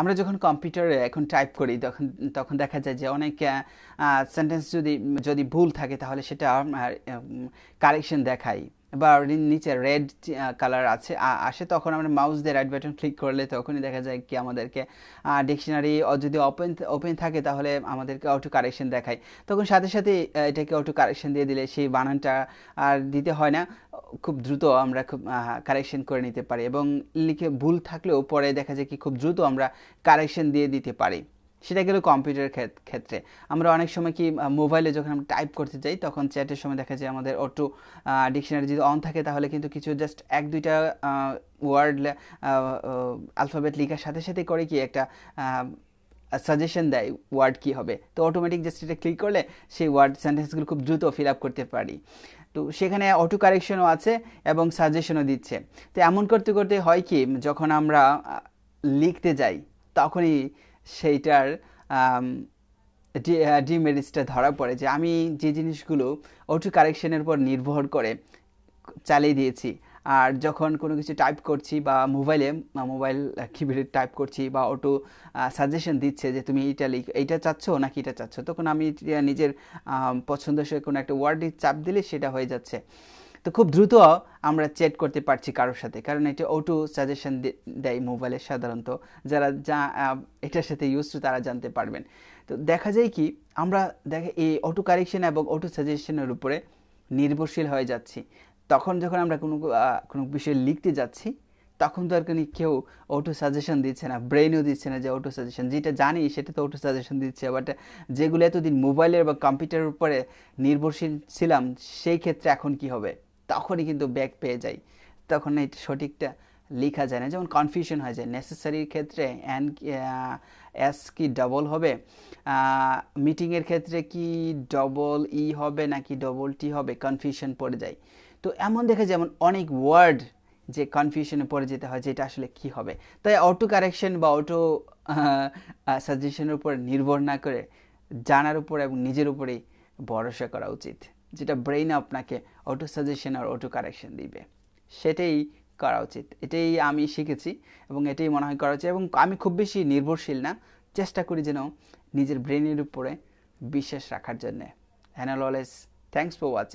আমরা যখন কম্পিউটারে এখন টাইপ করি তখন তখন দেখা যায় যে অনেক সেন্টেন্স যদি যদি ভুল থাকে তাহলে সেটা কারেকশন দেখাই বা নিচে রেড কালার আছে আসে তখন আমরা মাউস দিয়ে রাইট বাটন ক্লিক করলে তখনই দেখা যায় কি আমাদেরকে ডিকশনারি যদি ওপেন ওপেন থাকে তাহলে আমাদেরকে অটো কারেকশন দেখায় তখন সাথে সাথে এটাকে অটো কারেকশন দিয়ে দিলে সেই বানানটা আর দিতে হয় না খুব দ্রুত আমরা খুব কারেকশন করে নিতে পারি এবং লিখে ভুল থাকলেও পরে দেখা যায় কি খুব দ্রুত আমরা কারেকশন দিয়ে দিতে পারি সেটা গেল কম্পিউটারের ক্ষেত্রে আমরা অনেক সময় কি মোবাইলে যখন আমরা টাইপ করতে যাই তখন চ্যাটের সময় দেখা যায় আমাদের অটো ডিকশনারি যদি অন থাকে তাহলে কিন্তু কিছু জাস্ট এক দুইটা ওয়ার্ড আলফাবেট লেখার সাথে সাথে করে কি একটা সাজেশন দেয় ওয়ার্ড কি হবে তো অটোমেটিক জাস্ট এটা ক্লিক করলে সেই ওয়ার্ড সেন্টেন্সগুলো খুব দ্রুত ফিল আপ করতে পারি তো সেখানে অটো কারেকশনও আছে এবং সাজেশনও দিচ্ছে তো এমন করতে করতে হয় কি যখন আমরা লিখতে যাই তখনই সেইটার ডিমেরিটসটা ধরা পড়ে যে আমি যে জিনিসগুলো অটো কারেকশনের উপর নির্ভর করে চালিয়ে দিয়েছি আর যখন কোনো কিছু টাইপ করছি বা মোবাইলে মোবাইল কিবোর্ডে টাইপ করছি বা অটো সাজেশন দিচ্ছে যে তুমি এটা লিখ এইটা চাচ্ছ নাকি এটা চাচ্ছ তখন আমি নিজের পছন্দসই কোনো একটা ওয়ার্ডে চাপ দিলে সেটা হয়ে যাচ্ছে তো খুব দ্রুত আমরা চেক করতে পারছি কারোর সাথে কারণ এটা অটো সাজেশন দেয় মোবাইলে সাধারণত যারা যা এটার সাথে ইউজ তারা জানতে পারবেন তো দেখা যায় কি আমরা দেখে এই অটো কারেকশন এবং অটো সাজেশনের উপরে নির্ভরশীল হয়ে যাচ্ছি তখন যখন আমরা কোনো কোনো বিষয়ে লিখতে যাচ্ছি তখন তো আর কোনো কেউ অটো সাজেশন দিচ্ছে না ব্রেনও দিচ্ছে না যে অটো সাজেশন যেটা জানি সেটা তো অটো সাজেশন দিচ্ছে বাট যেগুলো এতদিন মোবাইলের বা কম্পিউটারের উপরে নির্ভরশীল ছিলাম সেই ক্ষেত্রে এখন কি হবে তখনই কিন্তু ব্যাক পেয়ে যাই তখন এটা সঠিকটা লেখা যায় না যেমন কনফিউশন হয়ে যায় নেসেসারির ক্ষেত্রে অ্যান এস কি ডবল হবে মিটিংয়ের ক্ষেত্রে কি ডবল ই e হবে নাকি ডবল টি হবে কনফিউশন পড়ে যায় তো এমন দেখে যেমন অনেক ওয়ার্ড যে কনফিউশনে পড়ে যেতে হয় যে আসলে কি হবে তাই অটো কারেকশন বা অটো সাজেশনের উপর নির্ভর না করে জানার উপর এবং নিজের উপরেই ভরসা করা উচিত যেটা ব্রেইন আপনাকে অটো সাজেশন আর অটো কারেকশন দিবে সেটাই করা উচিত এটাই আমি শিখেছি এবং এটাই মনে হয় করা উচিত এবং আমি খুব বেশি নির্ভরশীল না চেষ্টা করি যেন নিজের ব্রেনের উপরে বিশ্বাস রাখার জন্যে হ্যানাল অলওয়েজ থ্যাংকস ফর ওয়াচিং